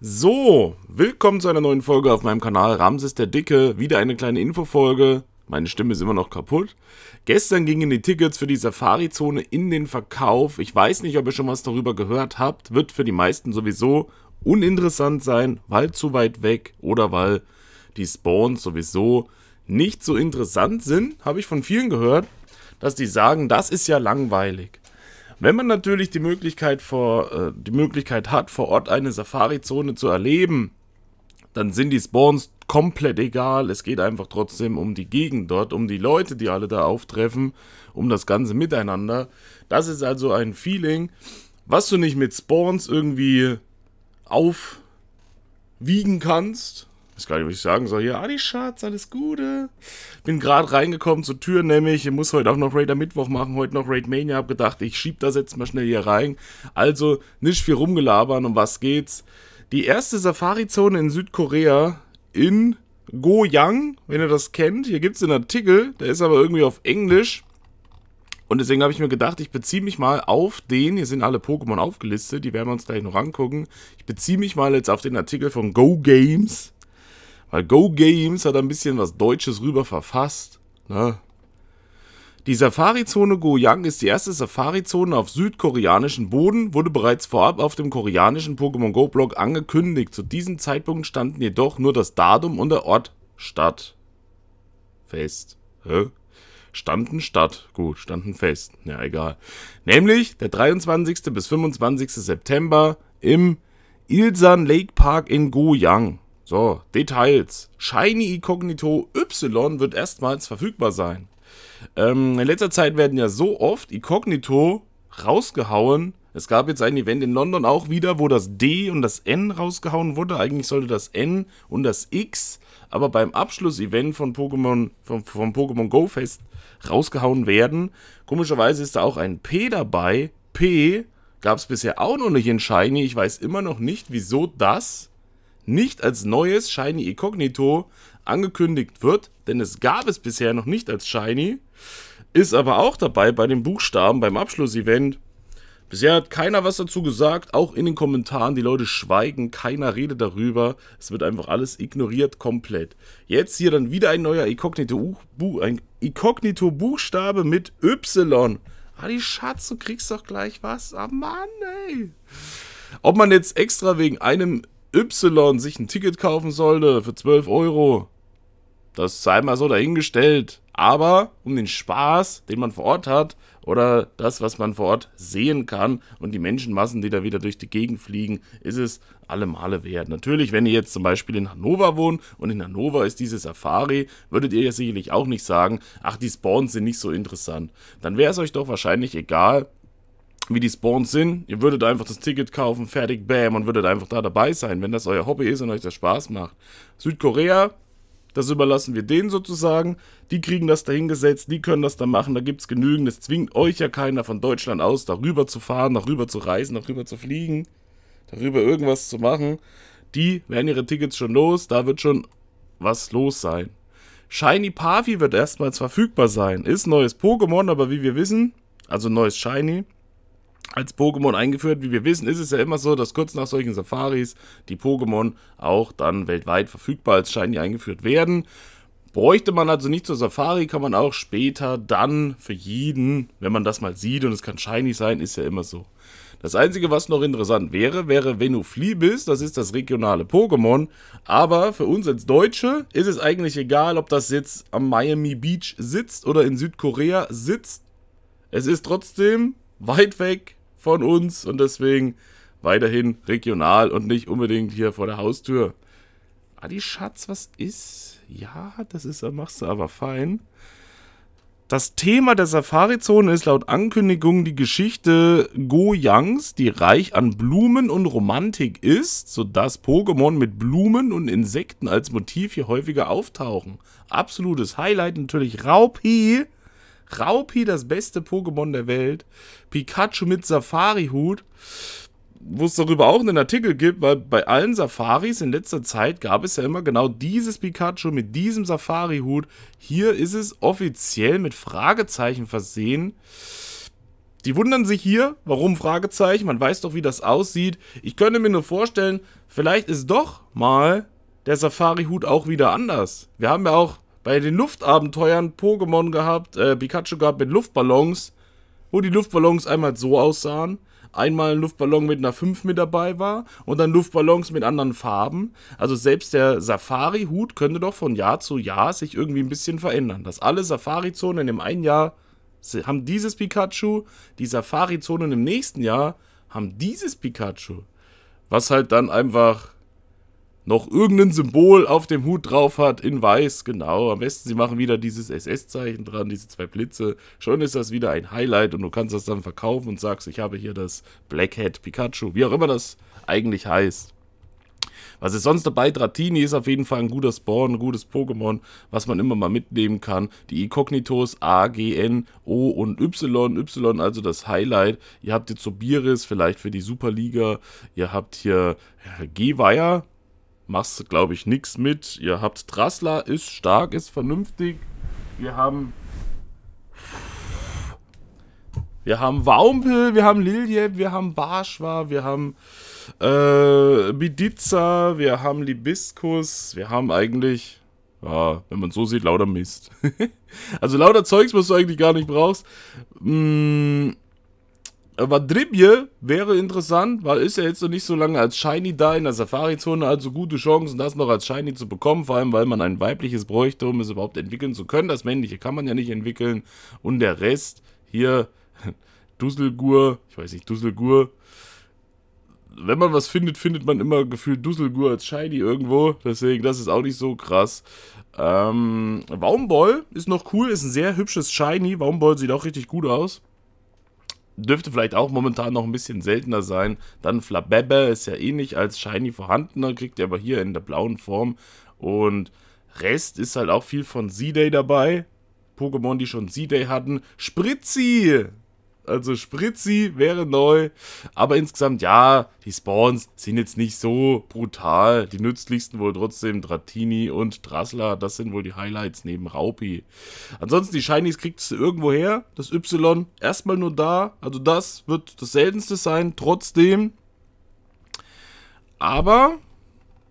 So, willkommen zu einer neuen Folge auf meinem Kanal Ramses der Dicke. Wieder eine kleine Infofolge. Meine Stimme ist immer noch kaputt. Gestern gingen die Tickets für die Safari-Zone in den Verkauf. Ich weiß nicht, ob ihr schon was darüber gehört habt. Wird für die meisten sowieso uninteressant sein, weil zu weit weg oder weil die Spawns sowieso nicht so interessant sind. Habe ich von vielen gehört, dass die sagen, das ist ja langweilig. Wenn man natürlich die Möglichkeit, vor, äh, die Möglichkeit hat, vor Ort eine Safari-Zone zu erleben, dann sind die Spawns komplett egal. Es geht einfach trotzdem um die Gegend dort, um die Leute, die alle da auftreffen, um das ganze Miteinander. Das ist also ein Feeling, was du nicht mit Spawns irgendwie aufwiegen kannst Weiß gar nicht, was ich sagen soll. Hier, Adi Schatz, alles Gute. Bin gerade reingekommen zur Tür, nämlich. Ich muss heute auch noch Raider Mittwoch machen, heute noch Raid Mania. Hab gedacht, ich schieb das jetzt mal schnell hier rein. Also, nicht viel rumgelabern, um was geht's? Die erste Safari-Zone in Südkorea in Goyang, wenn ihr das kennt. Hier gibt's einen Artikel, der ist aber irgendwie auf Englisch. Und deswegen habe ich mir gedacht, ich beziehe mich mal auf den, hier sind alle Pokémon aufgelistet, die werden wir uns gleich noch angucken. Ich beziehe mich mal jetzt auf den Artikel von Go Games weil Go Games hat ein bisschen was Deutsches rüber verfasst. Ne? Die Safari-Zone Goyang ist die erste Safari-Zone auf südkoreanischem Boden, wurde bereits vorab auf dem koreanischen Pokémon Go-Blog angekündigt. Zu diesem Zeitpunkt standen jedoch nur das Datum und der Ort Stadt fest. Hä? Standen Stadt, Gut, standen fest. Ja, egal. Nämlich der 23. bis 25. September im Ilsan Lake Park in Goyang. So, Details. Shiny Incognito Y wird erstmals verfügbar sein. Ähm, in letzter Zeit werden ja so oft Incognito rausgehauen. Es gab jetzt ein Event in London auch wieder, wo das D und das N rausgehauen wurde. Eigentlich sollte das N und das X aber beim Abschlussevent von Pokémon, vom, vom Pokémon Go Fest rausgehauen werden. Komischerweise ist da auch ein P dabei. P gab es bisher auch noch nicht in Shiny. Ich weiß immer noch nicht, wieso das nicht als neues Shiny Incognito angekündigt wird, denn es gab es bisher noch nicht als Shiny, ist aber auch dabei bei den Buchstaben beim Abschlussevent. Bisher hat keiner was dazu gesagt, auch in den Kommentaren, die Leute schweigen, keiner redet darüber, es wird einfach alles ignoriert komplett. Jetzt hier dann wieder ein neuer Inkognito-Buchstabe mit Y. Ah, die Schatz, du kriegst doch gleich was. Ah, Mann, ey. Ob man jetzt extra wegen einem Y sich ein Ticket kaufen sollte für 12 Euro. Das sei mal so dahingestellt. Aber um den Spaß, den man vor Ort hat, oder das, was man vor Ort sehen kann und die Menschenmassen, die da wieder durch die Gegend fliegen, ist es alle Male wert. Natürlich, wenn ihr jetzt zum Beispiel in Hannover wohnt und in Hannover ist diese Safari, würdet ihr ja sicherlich auch nicht sagen, ach, die Spawns sind nicht so interessant. Dann wäre es euch doch wahrscheinlich egal, wie die Spawns sind. Ihr würdet einfach das Ticket kaufen, fertig, bam, und würdet einfach da dabei sein, wenn das euer Hobby ist und euch das Spaß macht. Südkorea, das überlassen wir denen sozusagen. Die kriegen das dahingesetzt, die können das da machen, da gibt es genügend. Es zwingt euch ja keiner von Deutschland aus, darüber zu fahren, darüber zu reisen, darüber zu fliegen, darüber irgendwas zu machen. Die werden ihre Tickets schon los, da wird schon was los sein. Shiny Pavi wird erstmals verfügbar sein. Ist neues Pokémon, aber wie wir wissen, also neues Shiny, als Pokémon eingeführt. Wie wir wissen, ist es ja immer so, dass kurz nach solchen Safaris die Pokémon auch dann weltweit verfügbar als Shiny eingeführt werden. Bräuchte man also nicht zur Safari, kann man auch später dann für jeden, wenn man das mal sieht und es kann shiny sein, ist ja immer so. Das Einzige, was noch interessant wäre, wäre Venuflibis, das ist das regionale Pokémon. Aber für uns als Deutsche ist es eigentlich egal, ob das jetzt am Miami Beach sitzt oder in Südkorea sitzt. Es ist trotzdem weit weg von uns und deswegen weiterhin regional und nicht unbedingt hier vor der Haustür. Adi Schatz, was ist? Ja, das ist, machst du aber fein. Das Thema der Safari-Zone ist laut Ankündigung die Geschichte Go-Yangs, die reich an Blumen und Romantik ist, sodass Pokémon mit Blumen und Insekten als Motiv hier häufiger auftauchen. Absolutes Highlight natürlich Raupi Raupi das beste Pokémon der Welt, Pikachu mit Safari-Hut, wo es darüber auch einen Artikel gibt, weil bei allen Safaris in letzter Zeit gab es ja immer genau dieses Pikachu mit diesem Safari-Hut. Hier ist es offiziell mit Fragezeichen versehen. Die wundern sich hier, warum Fragezeichen, man weiß doch, wie das aussieht. Ich könnte mir nur vorstellen, vielleicht ist doch mal der Safari-Hut auch wieder anders. Wir haben ja auch bei den Luftabenteuern Pokémon gehabt, äh, Pikachu gehabt mit Luftballons, wo die Luftballons einmal so aussahen. Einmal ein Luftballon mit einer 5 mit dabei war und dann Luftballons mit anderen Farben. Also selbst der Safari-Hut könnte doch von Jahr zu Jahr sich irgendwie ein bisschen verändern. Dass alle Safari-Zonen im einen Jahr haben dieses Pikachu, die Safari-Zonen im nächsten Jahr haben dieses Pikachu. Was halt dann einfach noch irgendein Symbol auf dem Hut drauf hat, in weiß, genau. Am besten, sie machen wieder dieses SS-Zeichen dran, diese zwei Blitze. Schon ist das wieder ein Highlight und du kannst das dann verkaufen und sagst, ich habe hier das Black Hat Pikachu, wie auch immer das eigentlich heißt. Was ist sonst dabei? Dratini ist auf jeden Fall ein guter Spawn, ein gutes Pokémon, was man immer mal mitnehmen kann. Die Incognitos A, G, N, O und Y. Y also das Highlight. Ihr habt jetzt Sobiris, vielleicht für die Superliga. Ihr habt hier äh, Geweiher, machst, glaube ich, nichts mit. Ihr habt Trassler, ist stark, ist vernünftig. Wir haben... Wir haben Waumpel, wir haben Liljeb, wir haben Barschwa, wir haben äh, Bidiza, wir haben Libiskus, wir haben eigentlich, ja, wenn man so sieht, lauter Mist. also lauter Zeugs, was du eigentlich gar nicht brauchst. Mmh aber Dribje wäre interessant, weil ist ja jetzt noch nicht so lange als Shiny da in der Safari-Zone, also gute Chancen, das noch als Shiny zu bekommen, vor allem weil man ein weibliches bräuchte, um es überhaupt entwickeln zu können. Das männliche kann man ja nicht entwickeln. Und der Rest hier, Dusselgur, ich weiß nicht, Dusselgur. Wenn man was findet, findet man immer gefühlt Dusselgur als Shiny irgendwo. Deswegen, das ist auch nicht so krass. Ähm, Waumball ist noch cool, ist ein sehr hübsches Shiny. Waumball sieht auch richtig gut aus dürfte vielleicht auch momentan noch ein bisschen seltener sein. Dann Flabebe ist ja ähnlich eh als Shiny vorhandener, kriegt ihr aber hier in der blauen Form. Und Rest ist halt auch viel von Z-Day dabei. Pokémon, die schon Z-Day hatten. Spritzi! Also Spritzi wäre neu. Aber insgesamt, ja, die Spawns sind jetzt nicht so brutal. Die nützlichsten wohl trotzdem Dratini und Drassler. Das sind wohl die Highlights neben Raupi. Ansonsten, die Shinies kriegt es irgendwo her. Das Y erstmal nur da. Also das wird das seltenste sein. Trotzdem. Aber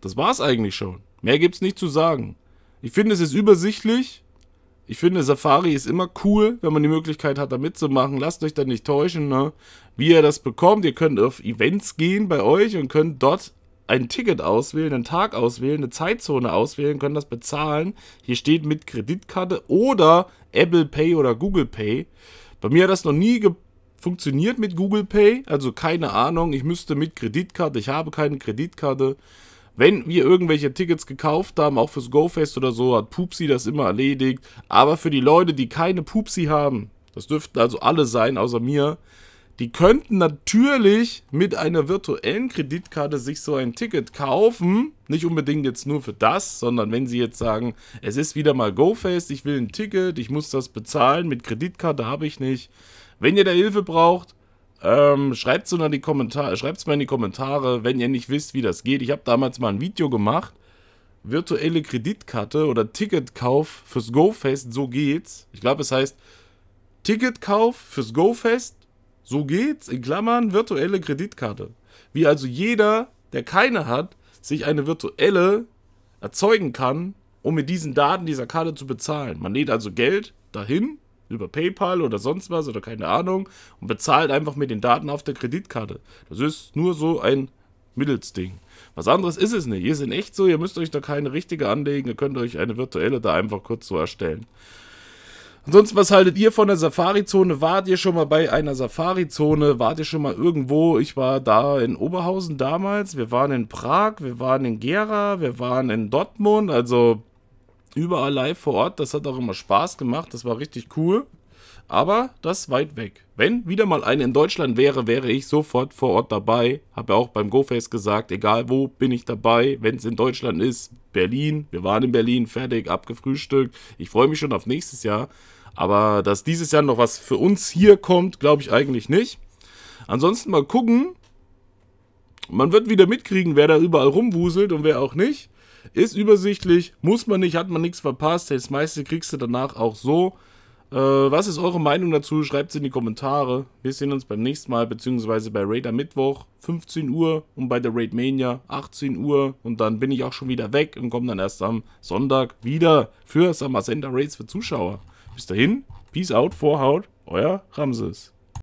das war's eigentlich schon. Mehr gibt's nicht zu sagen. Ich finde, es ist übersichtlich. Ich finde, Safari ist immer cool, wenn man die Möglichkeit hat, da mitzumachen. Lasst euch da nicht täuschen, ne? Wie ihr das bekommt, ihr könnt auf Events gehen bei euch und könnt dort ein Ticket auswählen, einen Tag auswählen, eine Zeitzone auswählen, könnt das bezahlen. Hier steht mit Kreditkarte oder Apple Pay oder Google Pay. Bei mir hat das noch nie funktioniert mit Google Pay, also keine Ahnung. Ich müsste mit Kreditkarte, ich habe keine Kreditkarte. Wenn wir irgendwelche Tickets gekauft haben, auch fürs GoFest oder so, hat Pupsi das immer erledigt. Aber für die Leute, die keine Pupsi haben, das dürften also alle sein, außer mir, die könnten natürlich mit einer virtuellen Kreditkarte sich so ein Ticket kaufen. Nicht unbedingt jetzt nur für das, sondern wenn sie jetzt sagen, es ist wieder mal GoFest, ich will ein Ticket, ich muss das bezahlen, mit Kreditkarte habe ich nicht. Wenn ihr da Hilfe braucht, ähm, Schreibt es mal in die Kommentare, wenn ihr nicht wisst, wie das geht. Ich habe damals mal ein Video gemacht. Virtuelle Kreditkarte oder Ticketkauf fürs GoFest, so geht's. Ich glaube, es heißt Ticketkauf fürs GoFest, so geht's, in Klammern, virtuelle Kreditkarte. Wie also jeder, der keine hat, sich eine virtuelle erzeugen kann, um mit diesen Daten dieser Karte zu bezahlen. Man lädt also Geld dahin über PayPal oder sonst was oder keine Ahnung und bezahlt einfach mit den Daten auf der Kreditkarte. Das ist nur so ein Mittelsding. Was anderes ist es nicht. Ihr seid echt so, ihr müsst euch da keine richtige anlegen, ihr könnt euch eine virtuelle da einfach kurz so erstellen. Ansonsten, was haltet ihr von der Safari-Zone? Wart ihr schon mal bei einer Safari-Zone? Wart ihr schon mal irgendwo? Ich war da in Oberhausen damals, wir waren in Prag, wir waren in Gera, wir waren in Dortmund, also überall live vor Ort. Das hat auch immer Spaß gemacht. Das war richtig cool. Aber das weit weg. Wenn wieder mal eine in Deutschland wäre, wäre ich sofort vor Ort dabei. Habe ja auch beim GoFest gesagt, egal wo bin ich dabei, wenn es in Deutschland ist. Berlin, wir waren in Berlin, fertig, abgefrühstückt. Ich freue mich schon auf nächstes Jahr. Aber dass dieses Jahr noch was für uns hier kommt, glaube ich eigentlich nicht. Ansonsten mal gucken. Man wird wieder mitkriegen, wer da überall rumwuselt und wer auch nicht. Ist übersichtlich, muss man nicht, hat man nichts verpasst. Das meiste kriegst du danach auch so. Äh, was ist eure Meinung dazu? Schreibt es in die Kommentare. Wir sehen uns beim nächsten Mal, beziehungsweise bei Raid am Mittwoch, 15 Uhr und bei der Raid Mania 18 Uhr. Und dann bin ich auch schon wieder weg und komme dann erst am Sonntag wieder für Summer Center Raids für Zuschauer. Bis dahin, Peace out, Vorhaut, euer Ramses.